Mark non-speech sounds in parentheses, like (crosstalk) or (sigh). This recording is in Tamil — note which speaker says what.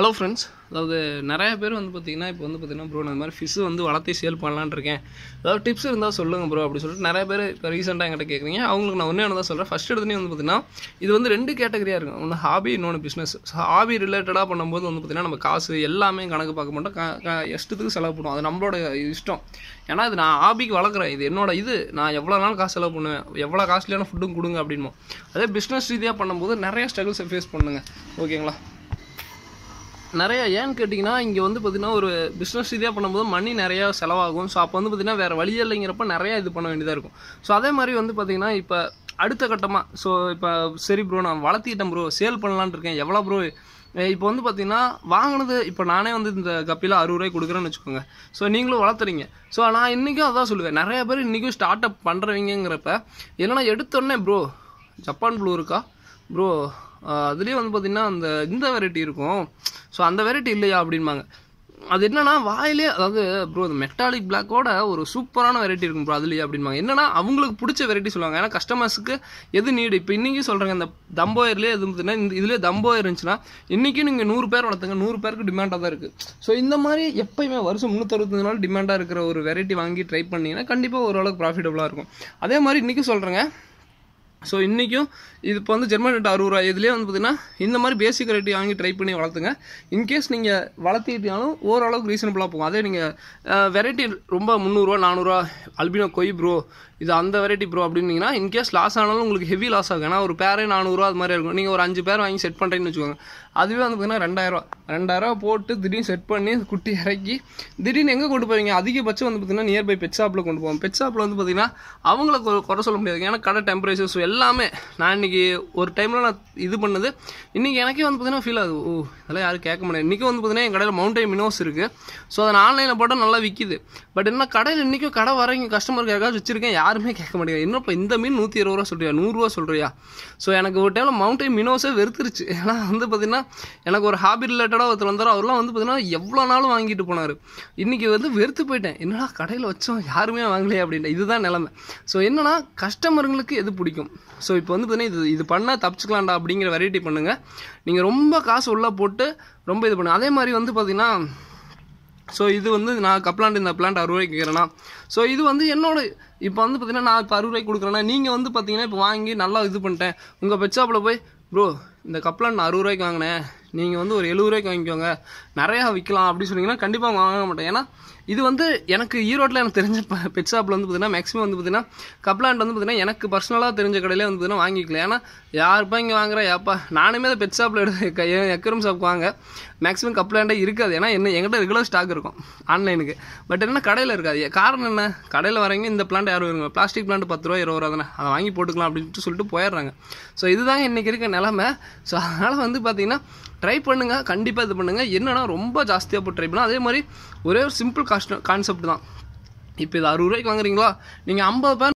Speaker 1: ஹலோ ஃப்ரெண்ட்ஸ் அதாவது நிறைய பேர் வந்து பார்த்திங்கன்னா இப்போ வந்து பார்த்திங்கன்னா ப்ரோ நான் இந்த மாதிரி ஃபிஷ் வந்து வளர்த்தி சேல் பண்ணலான் இருக்கேன் அதாவது டிப்ஸ் இருந்தால் சொல்லுங்கள் ப்ரோ அப்படி சொல்லிட்டு நிறைய பேர் இப்போ ரீசெண்டாக என்கிட்ட கேட்குறீங்க அவங்களுக்கு நான் ஒன்றே ஒன்று தான் சொல்கிறேன் ஃபஸ்ட் எடுத்துனே வந்து பார்த்திங்கன்னா இது வந்து ரெண்டு கேட்டகரியாக இருக்கும் ஒன்று ஹாபி இன்னொன்று பிஸ்னஸ் ஹாபி ரிலேட்டடாக பண்ணும்போது வந்து பார்த்திங்கன்னா நம்ம காசு எல்லாமே கணக்கு பார்க்க மாட்டோம் இஷ்டத்துக்கு செலவு பண்ணுவோம் அது நம்மளோட இஷ்டம் ஏன்னா இது நான் ஹாபிக்கு வளர்க்குறேன் இது என்னோட இது நான் எவ்வளோ நாள் காசு செலவு பண்ணுவேன் எவ்வளோ காஸ்ட்லியான ஃபுட்டும் கொடுங்க அப்படின்மோ அதே பிஸ்னஸ் ரீதியாக பண்ணும்போது நிறைய ஸ்ட்ரகிள்ஸை ஃபேஸ் பண்ணுங்க ஓகேங்களா நிறையா ஏன்னு கேட்டிங்கன்னா இங்கே வந்து பார்த்திங்கன்னா ஒரு பிஸ்னஸ் ரீதியாக பண்ணும்போது மணி நிறையா செலவாகும் ஸோ அப்போ வந்து பார்த்திங்கன்னா வேறு வழியே இல்லைங்கிறப்ப நிறையா இது பண்ண வேண்டியதாக இருக்கும் ஸோ அதே மாதிரி வந்து பார்த்திங்கன்னா இப்போ அடுத்த கட்டமாக ஸோ இப்போ சரி ப்ரோ நான் வளர்த்திக்கிட்டேன் ப்ரோ சேல் பண்ணலான் இருக்கேன் எவ்வளோ ப்ரோ இப்போ வந்து பார்த்தீங்கன்னா வாங்கினது இப்போ நானே வந்து இந்த கப்பியில் அறுபது ரூபாய் கொடுக்குறேன்னு வச்சுக்கோங்க ஸோ நீங்களும் வளர்த்துறீங்க ஸோ நான் இன்றைக்கும் அதான் சொல்லுவேன் நிறைய பேர் இன்றைக்கும் ஸ்டார்ட் அப் பண்ணுறவங்கிறப்ப என்னென்னா எடுத்தோடனே ப்ரோ ஜப்பான் ப்ளூ இருக்கா ப்ரோ அதுலேயே வந்து பார்த்திங்கன்னா அந்த இந்த வெரைட்டி இருக்கும் ஸோ அந்த வெரைட்டி இல்லையா அப்படின்பாங்க அது என்னன்னா வாயிலே அதாவது ப்ரோ அந்த மெட்டாலிக் பிளாக்கோட ஒரு சூப்பரான வெரைட்டி இருக்கும் ப்ரோ அதுலையே அப்படின்பாங்க என்னன்னா அவங்களுக்கு பிடிச்ச வெரைட்டி சொல்லுவாங்க ஏன்னா கஸ்டமர்ஸுக்கு எது நீடு இப்போ இன்றைக்கி சொல்கிறாங்க இந்த தம்போயர்லேயே எது பார்த்தீங்கன்னா இந்த தம்போயர் இருந்துச்சுன்னா இன்றைக்கும் நீங்கள் நூறு பேர் வளர்த்துங்க நூறு பேருக்கு டிமாண்டாக தான் இருக்குது ஸோ இந்த மாதிரி எப்பயுமே வருஷம் முந்நூற்றறுபத்தஞ்சு நாள் டிமாண்டாக இருக்கிற ஒரு வெரைட்டி வாங்கி ட்ரை பண்ணிங்கன்னா கண்டிப்பாக ஓரளவுக்கு ப்ராஃபிட்டபுளாக இருக்கும் அதே மாதிரி இன்றைக்கி சொல்கிறேங்க ஸோ இன்றைக்கும் இது இப்போ வந்து ஜெர்மன் ரேட் அறுபது ரூபாய் இதுலேயே வந்து பார்த்திங்கன்னா இந்த மாதிரி பேசிக் ரேட்டு வாங்கி ட்ரை பண்ணி வளர்த்துங்க இன்கேஸ் நீங்கள் வளர்த்திட்டாலும் ஓரளவுக்கு ரீசனபுளாக போகும் அதே நீங்கள் வெரைட்டி ரொம்ப முந்நூறுரூவா நானூறுரூவா அல்பினோ கொய் ப்ரோ இது அந்த வெரைட்டி ப்ரோ அப்படின்னீங்கன்னா இன்கேஸ் லாஸ் ஆனாலும் உங்களுக்கு ஹெவி லாஸ் ஆகும் ஏன்னா ஒரு பேரே நானூறுரூவா அது மாதிரி இருக்கும் நீங்கள் ஒரு அஞ்சு பேர் வாங்கி செட் பண்ணுறீங்கன்னு வச்சுக்கோங்க அதுவே வந்து பார்த்தீங்கன்னா ரெண்டாயிரரூவா ரெண்டாயிரரூவா போட்டு திடீர்னு செட் பண்ணி குட்டி இறக்கி திடீர்னு எங்கே கொண்டு போவீங்க அதிகபட்சம் வந்து பார்த்தீங்கன்னா நியர்பை பெட் ஷாப்பில் கொண்டு போவோம் பெட் ஷாப்பில் வந்து பார்த்தீங்கன்னா அவங்கள குறை சொல்ல முடியாது ஏன்னா கடை டெம்பரேச்சர்ஸ் எல்லாமே நான் இன்றைக்கி ஒரு டைமில் நான் இது பண்ணது இன்றைக்கி எனக்கே வந்து பார்த்தீங்கன்னா ஃபீல் ஆகுது ஓ இதெல்லாம் யாரும் கேட்க முடியாது இன்றைக்கி வந்து பார்த்தீங்கன்னா என் கடையில் மவுண்டைன் மினோஸ் இருக்குது ஸோ அதை ஆன்லைனில் போட்டால் நல்லா விற்கிது பட் என்ன கடையில் இன்றைக்கும் கடை வரங்க நீங்கள் கஸ்டமர் வச்சுருக்கேன் யாருமே கேட்க மாட்டேங்க இன்னும் இந்த மீன் நூற்றி இருபது ரூபா சொல்கிறியா நூறுரூவா சொல்கிறியா ஸோ எனக்கு ஒரு டைமில் மவுண்டைன் மினோஸே வெறுத்துருச்சு (laughs) ஏன்னா வந்து பார்த்தீங்கன்னா எனக்கு ஒரு ஹாபி ரிலேட்டடாக ஒருத்தர் வந்தாரோ அவர்லாம் வந்து பார்த்திங்கன்னா எவ்வளோ நாளும் வாங்கிட்டு போனார் இன்றைக்கி வந்து வெறுத்து போயிட்டேன் என்னடா கடையில் வச்சோம் யாருமே வாங்கலையே அப்படின்ட்டு இதுதான் நிலமை ஸோ என்னென்னா கஸ்டமருங்களுக்கு எது பிடிக்கும் ஸோ இப்போ வந்து பார்த்தீங்கன்னா இது இது பண்ணால் தப்பிச்சுக்கலாம்டா அப்படிங்கிற வெரைட்டி பண்ணுங்கள் நீங்கள் ரொம்ப காசு உள்ளே போட்டு ரொம்ப இது பண்ணுங்க அதே மாதிரி வந்து பார்த்தீங்கன்னா ஸோ இது வந்து நான் கப்ளாண்ட் இந்த பிளான்ட் அறுபது ரூபாய்க்கு கேட்குறேன்னா ஸோ இது வந்து என்னோட இப்போ வந்து பார்த்தீங்கன்னா நான் இப்போ அறுபது ரூபாய்க்கு கொடுக்குறேன்னா நீங்கள் வந்து பார்த்தீங்கன்னா இப்போ வாங்கி நல்லா இது பண்ணிட்டேன் உங்கள் பெச்சாப்பில் போய் ப்ரோ இந்த கப்ளாண்ட் நான் அறுபது ரூபாய்க்கு வாங்கினேன் நீங்கள் வந்து ஒரு எழுபது ரூபாய்க்கு வாங்கிக்கோங்க நிறையா விற்கலாம் அப்படின்னு சொன்னீங்கன்னா கண்டிப்பாக வாங்க மாட்டேன் ஏன்னா இது வந்து எனக்கு ஈரோட்டில் எனக்கு தெரிஞ்ச பெட் ஷாப்பில் வந்து பார்த்தீங்கன்னா மேக்ஸிமம் வந்து பார்த்தீங்கன்னா கப்லாண்ட் வந்து பார்த்தீங்கன்னா எனக்கு பர்சனலாக தெரிஞ்ச கடையிலே வந்து பார்த்தீங்கன்னா வாங்கிக்கல ஏன்னா யாருப்பா இங்கே வாங்குகிறா ஏப்பா நானுமே அதை பெட் ஷாப்பில் எடுத்து எக்கரும் ஷாப்க்கு வாங்க மேக்ஸிமம் கப்லாண்டே இருக்காது ஏன்னா என்ன எங்கிட்ட ரெகுலர் ஸ்டாக் இருக்கும் ஆன்லைனுக்கு பட் என்ன கடையில் இருக்காது காரணம் என்ன கடையில் வரீங்க இந்த பிளான்ட் யாரும் வருங்க பிளாஸ்டிக் பிளான்ட் பத்து ரூபா இருபது ரூபா தானே அதை வாங்கி போட்டுக்கலாம் அப்படின்ட்டு சொல்லிட்டு போயிடுறாங்க ஸோ இதுதான் இன்றைக்கி இருக்க நிலமை ஸோ அதனால் வந்து பார்த்திங்கன்னா ட்ரை பண்ணுங்கள் கண்டிப்பாக இது பண்ணுங்கள் என்னென்னா ரொம்ப ஜாஸ்தியாக போட்டு ட்ரை பண்ணால் அதே மாதிரி ஒரே ஒரு சிம்பிள் கான்செப்ட் தான் இப்போ இது அறுபது ரூபாய்க்கு வாங்குறீங்களா நீங்கள் ஐம்பது பேர்